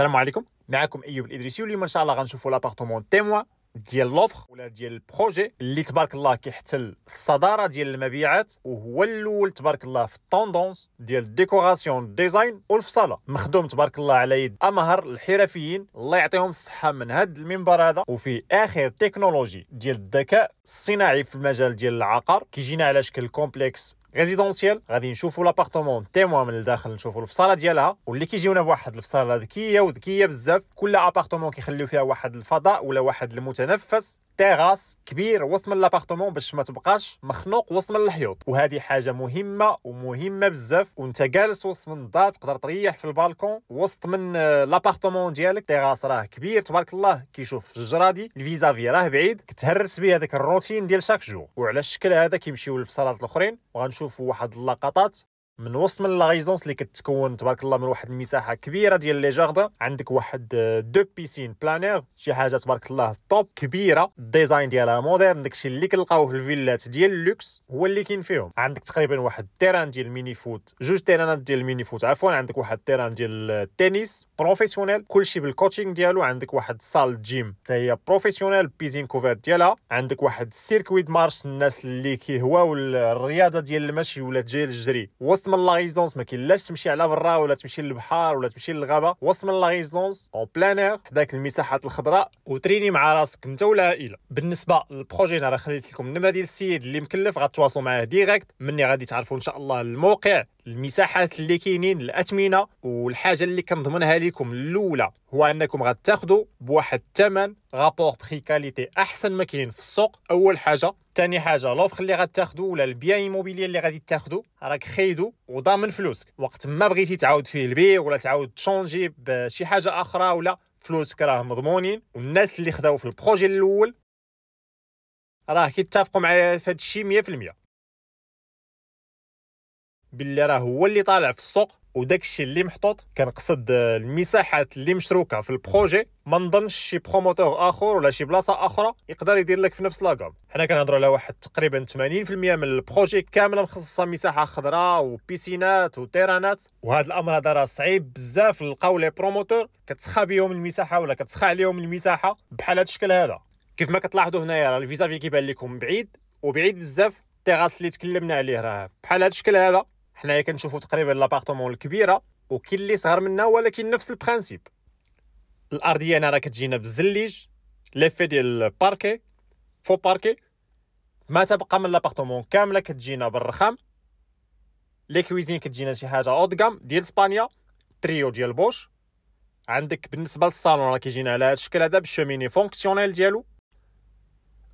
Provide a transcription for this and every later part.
السلام عليكم معكم ايوب الادريسي واليوم ان شاء الله غنشوفوا لابارتمون تيموا ديال لوفر ولا ديال البروجي اللي تبارك الله كيحتل الصداره ديال المبيعات وهو الاول تبارك الله في التوندونس ديال الديكوراسيون الديزاين والفصاله مخدوم تبارك الله على يد امهر الحرفيين الله يعطيهم الصحه من هذا المنبر هذا وفي اخر تكنولوجي ديال الذكاء الصناعي في المجال ديال العقار كيجينا على شكل كومبلكس ريزيدونسيال غادي نشوفوا لابارتومون تيموا من الداخل نشوفوا الفصاله ديالها واللي كيجيونا بواحد الفصاله ذكيه وذكيه بزاف كل ابارتمون كيخليو فيها واحد الفضاء ولا واحد المتنفس تيغاس كبير وسط من لابارتمون باش ما تبقاش مخنوق وسط من الحيوط وهذه حاجه مهمه ومهمه بزاف وانت جالس وسط من الدار تقدر تريح في البالكون وسط من آه، لابارتمون ديالك تيراس راه كبير تبارك الله كيشوف الجرادي الفيزافي راه بعيد كتهرس به هذاك الروتين ديال شاك جو وعلى الشكل هذا كيمشيو للفصالات الاخرين وغنشوفوا واحد اللقطات من وسط من لاغيزونس اللي كتكون تبارك الله من واحد المساحه كبيره ديال لي جاردان عندك واحد آه، دو بيسين بلانير شي حاجه تبارك الله طوب كبيره الديزاين ديالها موديرن داكشي اللي كنلقاوه في الفيلات ديال اللوكس هو اللي كاين فيهم عندك تقريبا واحد التيران ديال الميني فوت جوج تيرانات ديال الميني فوت عفوا عندك واحد التيران ديال التنس بروفيسيونيل كلشي بالكوتشينغ ديالو عندك واحد صال جيم حتى هي بروفيسيونيل بيزين كوفير ديالها عندك واحد السيركويت مارش الناس اللي كيهواو الرياضه ديال المشي ولا ديال الجري وسط وسط من لا ريزيدونس ما لاش تمشي على برا ولا تمشي للبحر ولا تمشي للغابه وسط من لا ريزيدونس اون بلان اير حداك المساحات الخضراء وتريني مع راسك انت والعائله بالنسبه للبروجي انا راه خليت لكم النمره ديال السيد اللي مكلف غتواصلوا معاه ديريكت مني غادي تعرفوا ان شاء الله الموقع المساحات اللي كاينين الاثمنه والحاجه اللي كنضمنها لكم الاولى هو انكم غتاخذوا بواحد الثمن رابور بري كاليتي احسن ما كاين في السوق اول حاجه ثاني حاجه لوفر اللي غتاخذوا ولا البيان ايموبيلي اللي غادي تاخذوا راك خايدو وضامن فلوسك وقت ما بغيتي تعاود فيه البيع ولا تعاود تشونجي بشي حاجه اخرى ولا فلوسك راه مضمونين والناس اللي خداو في البروجي الاول راه كيتفقوا معايا في هذا الشيء 100% باللي راه هو اللي طالع في السوق وداكشي اللي محطوط كنقصد آه، المساحات اللي مشروكه في البروجي ما نظنش شي بروموتور اخر ولا شي بلاصه اخرى يقدر يدير لك في نفس لاكام حنا كنهضروا على واحد تقريبا 80% من البروجي كامله مخصصه مساحه خضراء وبيسينات وتيرانات وهذا الامر هذا راه صعيب بزاف نلقاو لي بروموتور كتسخى بهم المساحه ولا كتسخى عليهم المساحه بحال هذا الشكل هذا كيف ما كتلاحظوا هنايا راه الفيزافي كيبان لكم بعيد وبعيد بزاف التيغاس اللي تكلمنا عليه راه بحال هذا الشكل هذا حنايا كنشوفوا تقريبا لابارتمون الكبيره وكل اللي صغر منها ولكن نفس البرانسيب الارضيه هنا راه كتجينا بالزليج ليفي ديال الباركي فو باركي ما تبقى من لابارتمون كامله كتجينا بالرخام لي كويزين كتجينا شي حاجه اودغام ديال اسبانيا تريو ديال بوش عندك بالنسبه للصالون راه كيجينا على هذا الشكل هذا بالشوميني فونكسيونيل ديالو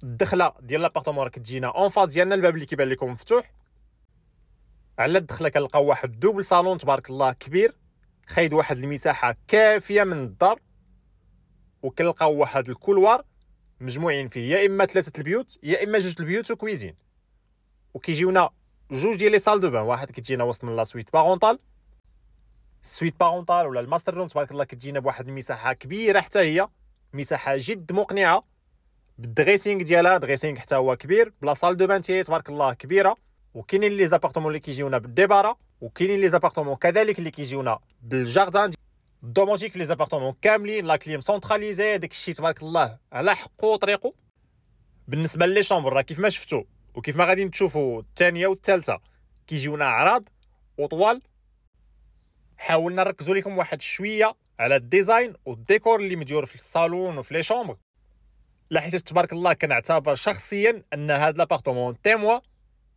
الدخله ديال لابارتمون راه كتجينا اون فاز ديالنا الباب اللي كيبان لكم مفتوح على الدخله كنلقاو واحد دوبل صالون تبارك الله كبير خايد واحد المساحه كافيه من الدار وكنلقى واحد الكولوار مجموعين فيه يا اما ثلاثه البيوت يا اما جوج البيوت وكويزين وكيجيونا جوج ديال لي سال دو بان واحد كتجينا وسط من لا سويت بارونتال السويت بارونتال ولا الماستر روم تبارك الله كتجينا بواحد المساحه كبيره حتى هي مساحه جد مقنعه بالدريسينغ ديالها دريسينغ حتى هو كبير بلا سال دو بان تبارك الله كبيره وكاينين لي زابارتمون اللي كيجيونا بالديبارا وكاينين لي زابارتمون كذلك اللي كيجيونا بالجاردان دوموجيك لي زابارتمون كاملين لا كليم سونتراليزي داكشي تبارك الله على حقه وطريقه بالنسبه لي شومبر راه كيف ما شفتوا وكيف ما غادي تشوفوا الثانيه والثالثه كيجيونا عراض وطوال حاولنا نركزوا لكم واحد شويه على الديزاين والديكور اللي مديور في الصالون وفي لي شومبر لحيت تبارك الله كنعتبر شخصيا ان هذا لابارتمون تيموا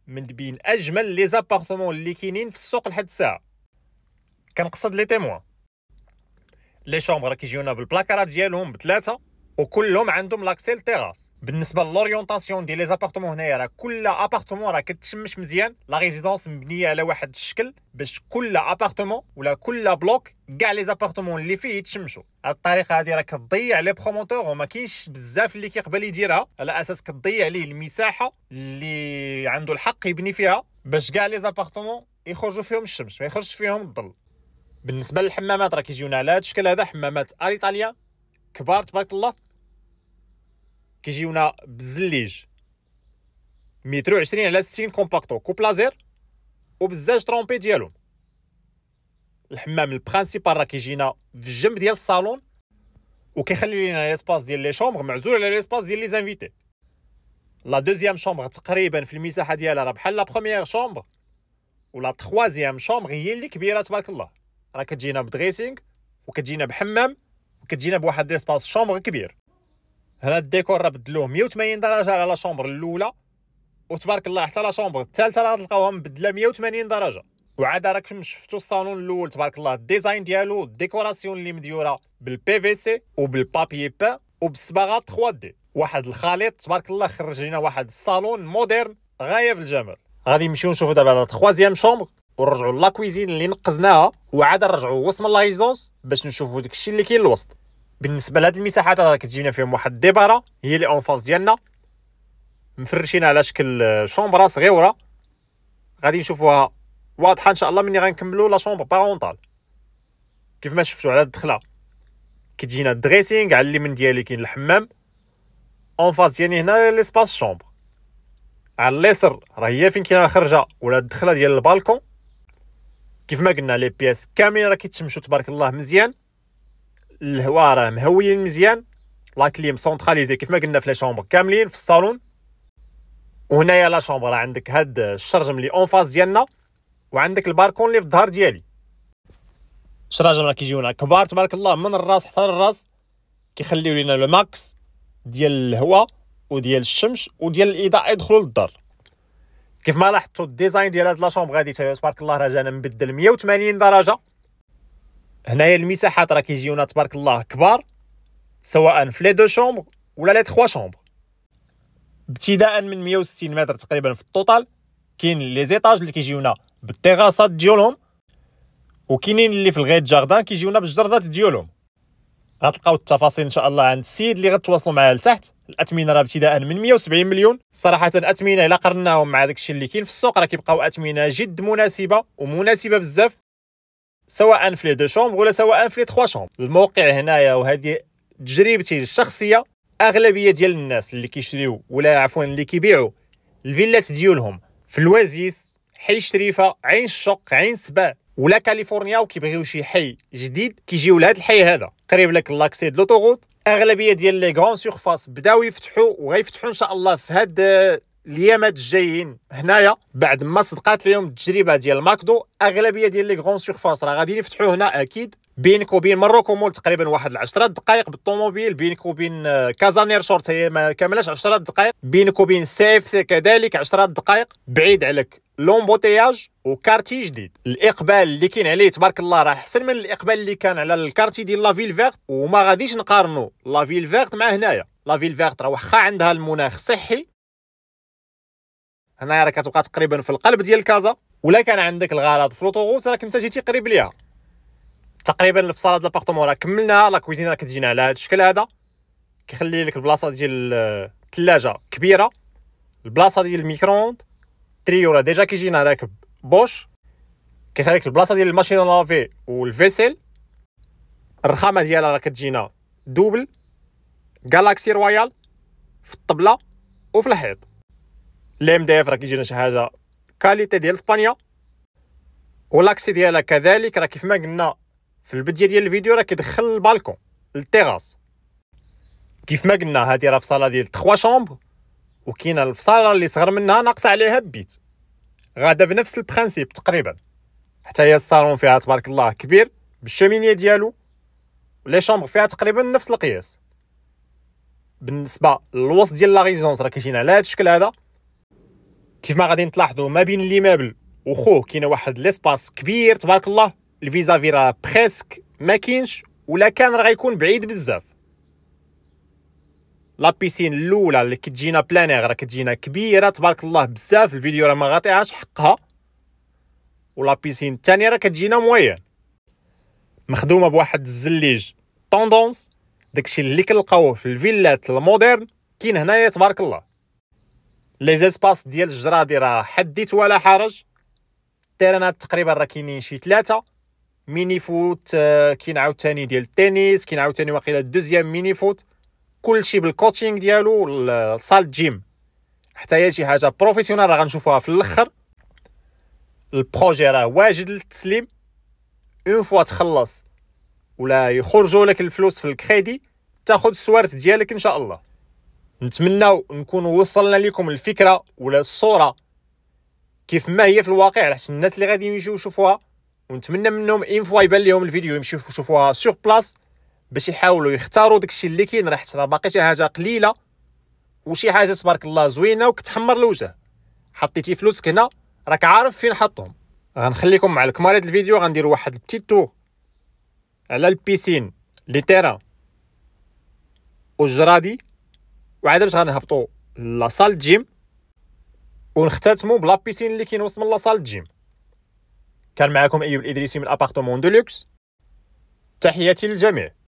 من بين اجمل لي زابارتمون اللي كاينين في السوق لحد الساعه كنقصد لي تيموان لي شومبر كيجيونا بالبلاكارات ديالهم بثلاثه وكلهم عندهم لاكسيل تيراس بالنسبه للوريونتاسيون ديال لي زابارتمون هنايا راه كل ابارتمون راه كتشمش مزيان لا ريزيدونس مبنيه على واحد الشكل باش كل ابارتمون ولا كل بلوك كاع لي زابارتمون اللي فيه يتشمشوا هاد الطريقه هادي راه كتضيع لي بروموتور وما كاينش بزاف اللي كيقبل يديرها على اساس كتضيع ليه المساحه اللي عنده الحق يبني فيها باش كاع لي زابارتمون يخرجوا فيهم الشمس ما يخرجش فيهم الظل بالنسبه للحمامات راه كيجيونا على هاد الشكل هذا حمامات اليطاليا كبار تبارك الله كيجيونا بالزليج مترو عشرين على ستين كومباكتو كوب لازير وبزاج ترومبي ديالهم الحمام البرانسيبال راه كيجينا في الجنب ديال الصالون وكيخلي لينا ليسباس ديال لي شومبر معزول على ليسباس ديال لي زانفيتي لا دوزيام شومبر تقريبا في المساحه ديالها راه بحال لا بروميير شومبر ولا تخوازيام شومبر هي اللي كبيره تبارك الله راه كتجينا بدريسينغ وكتجينا بحمام وكتجينا بواحد ليسباس شومبر كبير هنا الديكور راه بدلوه 180 درجه على لا شومبر الاولى وتبارك الله حتى لا شومبر الثالثه راه تلقاوها مبدله 180 درجه وعاد راكم شفتوا الصالون الاول تبارك الله الديزاين ديالو الديكوراسيون اللي مديوره بالبي في سي وبالبابي با وبالصباغه 3 دي واحد الخليط تبارك الله خرج لنا واحد الصالون موديرن غايه في الجمال غادي نمشيو نشوفوا دابا لا تخوازيام شومبر ونرجعوا لا كويزين اللي نقزناها وعاد نرجعوا وسط من لايزونس باش نشوفوا داكشي اللي كاين الوسط بالنسبه لهاد المساحات راه كتجينا فيهم واحد الديباره هي لي اونفونس ديالنا مفرشينها على شكل شومبرا صغيره غادي نشوفوها واضحه ان شاء الله ملي غنكملوا لا شومبر بارونطال كيف ما شفتوا على الدخله كتجينا الدريسينغ على اليمين ديالي كاين الحمام اون فاس ديالي هنا ليسباس شومبر على اليسر راه هي فين كاينه الخرجه ولا الدخله ديال البالكون كيف ما قلنا لي بياس كاملين راه كيتشمشوا تبارك الله مزيان الهواء راه مهويين مزيان لا كليم سونتراليزي كيف ما قلنا في لا شومبر كاملين في الصالون وهنايا لا شومبر راه عندك هاد الشرجم اللي اون فاس ديالنا وعندك الباركون اللي في الظهر ديالي الشراجم راه كيجيونا كبار تبارك الله من الراس حتى للراس كيخليو لينا ماكس ديال الهواء وديال الشمس وديال الاضاءه يدخلوا للدار كيف ما لاحظتوا الديزاين ديال هاد لا شومبر غادي تبارك الله راه جانا مبدل 180 درجه هنايا المساحات راه كيجيونا تبارك الله كبار سواء في لي دو شومبر ولا لي تخوا شومبر ابتداء من 160 متر تقريبا في التوتال كاين لي زيتاج اللي كيجيونا بالتيغاسات ديالهم وكاينين اللي في الغيت جاردان كيجيونا بالجردات ديالهم غتلقاو التفاصيل ان شاء الله عند السيد اللي غتواصلوا معاه لتحت الاثمنه راه ابتداء من 170 مليون صراحه الاثمنه الا قرناهم مع داكشي اللي كاين في السوق راه كيبقاو اثمنه جد مناسبه ومناسبه بزاف سواء في لي دو شومبر ولا سواء في لي تخوا شومبر الموقع هنايا وهذه تجربتي الشخصيه اغلبيه ديال الناس اللي كيشريو ولا عفوا اللي كيبيعوا الفيلات ديالهم في الوازيس حي شريفه عين الشق عين سبع ولا كاليفورنيا وكيبغيو شي حي جديد كيجيو لهذا الحي هذا قريب لك لاكسي لوطوغوت اغلبيه ديال لي غون سيرفاس بداو يفتحوا وغيفتحوا ان شاء الله في هاد اليامات الجايين هنايا بعد ما صدقات لهم التجربه ديال ماكدو اغلبيه ديال لي غون سيرفاس راه غادي يفتحوا هنا اكيد بينك وبين مروكو مول تقريبا واحد 10 دقائق بالطوموبيل بينك وبين آه، كازانير شورت هي ما كاملاش 10 دقائق بينك وبين سيف كذلك 10 دقائق بعيد عليك لومبوتياج وكارتي جديد الاقبال اللي كاين عليه تبارك الله راه احسن من الاقبال اللي كان على الكارتي ديال لافيل فيرت وما غاديش نقارنوا لافيل فيرت مع هنايا لافيل فيرت راه واخا عندها المناخ صحي هنا راه كتبقى تقريبا في القلب ديال كازا ولا كان عندك الغرض في لوطوغوت راك انت جيتي قريب ليها تقريبا الفصاله ديال لابارتمون راه كملناها لا كوزينه راه كتجينا على هذا الشكل هذا كيخلي لك البلاصه ديال الثلاجه كبيره البلاصه ديال الميكرووند تريو راه ديجا كيجينا راكب بوش كيخليك البلاصه ديال الماشين لافي والفيسيل الرخامه ديالها راه كتجينا دوبل جالاكسي رويال في الطبله وفي الحيط ام دي اف راه كيجينا شي حاجه كاليتي ديال اسبانيا ولاكسي ديالها كذلك راه كيف ما قلنا في البدايه ديال الفيديو راه كيدخل البالكون للتيغاس كيف ما قلنا هذه راه في صاله ديال 3 شومبر وكاينه الفصاله اللي صغر منها ناقص عليها بيت غادا بنفس البرانسيب تقريبا حتى هي الصالون فيها تبارك الله كبير بالشومينيه ديالو لي شومبر فيها تقريبا نفس القياس بالنسبه للوسط ديال لا ريزونس راه كيجينا على هذا الشكل هذا كيف ما غادي تلاحظوا ما بين لي مابل وخوه كاين واحد ليسباس كبير تبارك الله الفيزا فيرا بريسك ما كاينش ولا كان راه غيكون بعيد بزاف لا بيسين الاولى اللي كتجينا بلانير راه كتجينا كبيره تبارك الله بزاف الفيديو راه ما غاطيهاش حقها ولا بيسين الثانيه راه كتجينا موين مخدومه بواحد الزليج طوندونس داكشي اللي كنلقاوه في الفيلات الموديرن كاين هنايا تبارك الله لي زيسباس ديال الجرادي راه حديت ولا حرج التيرانات تقريبا راه كاينين شي ثلاثه ميني فوت آه، كاين عاوتاني ديال التنس كاين عاوتاني واقيلا الدوزيام ميني فوت كلشي بالكوتشينغ ديالو صال جيم حتى هي شي حاجه بروفيسيونال راه غنشوفوها في الاخر البروجي راه واجد للتسليم اون فوا تخلص ولا يخرجوا لك الفلوس في الكريدي تاخذ السوارت ديالك ان شاء الله نتمناو نكون وصلنا لكم الفكره ولا الصوره كيف ما هي في الواقع على الناس اللي غادي يمشيو يشوفوها ونتمنى منهم اين فوا يبان لهم الفيديو يمشيو يشوفوها سور بلاص باش يحاولوا يختاروا داكشي اللي كاين راه حتى باقي شي حاجه قليله وشي حاجه تبارك الله زوينه وكتحمر الوجه حطيتي فلوسك هنا راك عارف فين حطهم غنخليكم مع الكمالات الفيديو غندير واحد البتي على البيسين لي تيرا وجرادي وعاد باش غنهبطوا لاصال جيم ونختتموا بلا بيسين اللي وسط من لاصال جيم كان معكم ايوب الادريسي من ابارتمون لوكس تحياتي للجميع